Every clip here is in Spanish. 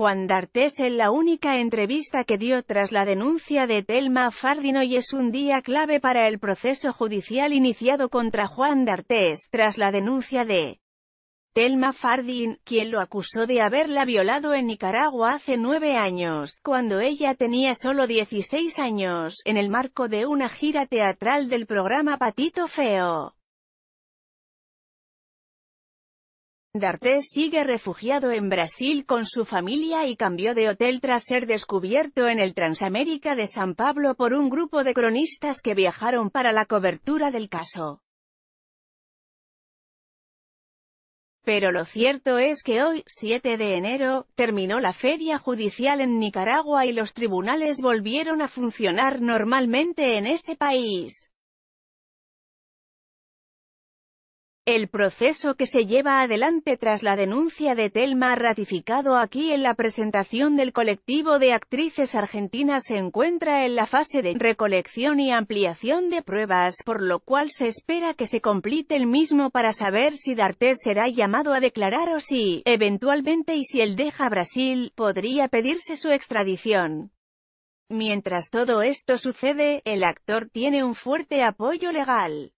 Juan D'Artes en la única entrevista que dio tras la denuncia de Telma Fardín y es un día clave para el proceso judicial iniciado contra Juan D'Artes tras la denuncia de Telma Fardin, quien lo acusó de haberla violado en Nicaragua hace nueve años, cuando ella tenía solo 16 años, en el marco de una gira teatral del programa Patito Feo. D'Artes sigue refugiado en Brasil con su familia y cambió de hotel tras ser descubierto en el Transamérica de San Pablo por un grupo de cronistas que viajaron para la cobertura del caso. Pero lo cierto es que hoy, 7 de enero, terminó la feria judicial en Nicaragua y los tribunales volvieron a funcionar normalmente en ese país. El proceso que se lleva adelante tras la denuncia de Telma ratificado aquí en la presentación del colectivo de actrices argentinas se encuentra en la fase de recolección y ampliación de pruebas, por lo cual se espera que se complete el mismo para saber si D'Artes será llamado a declarar o si, eventualmente y si él deja Brasil, podría pedirse su extradición. Mientras todo esto sucede, el actor tiene un fuerte apoyo legal.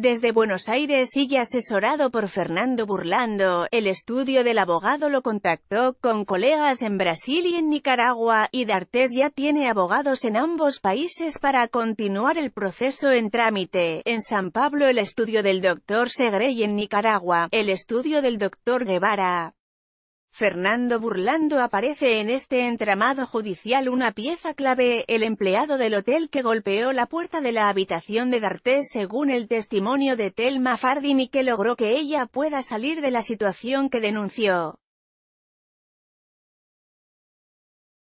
Desde Buenos Aires sigue asesorado por Fernando Burlando, el estudio del abogado lo contactó con colegas en Brasil y en Nicaragua, y D'Artes ya tiene abogados en ambos países para continuar el proceso en trámite. En San Pablo el estudio del doctor y en Nicaragua, el estudio del doctor Guevara. Fernando Burlando aparece en este entramado judicial una pieza clave, el empleado del hotel que golpeó la puerta de la habitación de D'Artés según el testimonio de Telma Fardini que logró que ella pueda salir de la situación que denunció.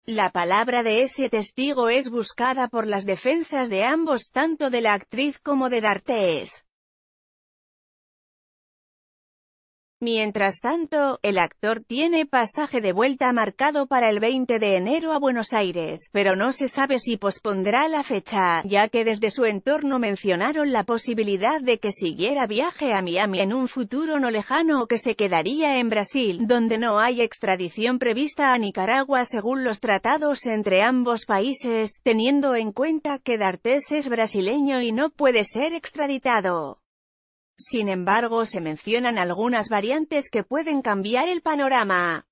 La palabra de ese testigo es buscada por las defensas de ambos tanto de la actriz como de D'Artés. Mientras tanto, el actor tiene pasaje de vuelta marcado para el 20 de enero a Buenos Aires, pero no se sabe si pospondrá la fecha, ya que desde su entorno mencionaron la posibilidad de que siguiera viaje a Miami en un futuro no lejano o que se quedaría en Brasil, donde no hay extradición prevista a Nicaragua según los tratados entre ambos países, teniendo en cuenta que D'Artes es brasileño y no puede ser extraditado. Sin embargo se mencionan algunas variantes que pueden cambiar el panorama.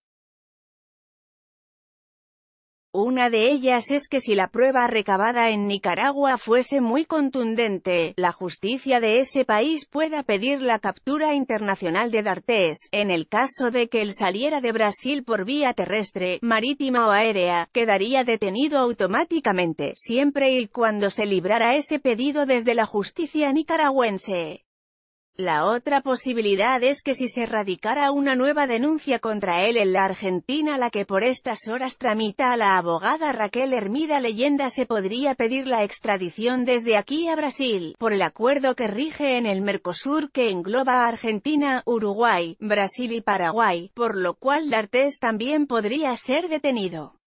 Una de ellas es que si la prueba recabada en Nicaragua fuese muy contundente, la justicia de ese país pueda pedir la captura internacional de D'Artés, en el caso de que él saliera de Brasil por vía terrestre, marítima o aérea, quedaría detenido automáticamente, siempre y cuando se librara ese pedido desde la justicia nicaragüense. La otra posibilidad es que si se radicara una nueva denuncia contra él en la Argentina la que por estas horas tramita a la abogada Raquel Hermida Leyenda se podría pedir la extradición desde aquí a Brasil, por el acuerdo que rige en el Mercosur que engloba a Argentina, Uruguay, Brasil y Paraguay, por lo cual D'Artes también podría ser detenido.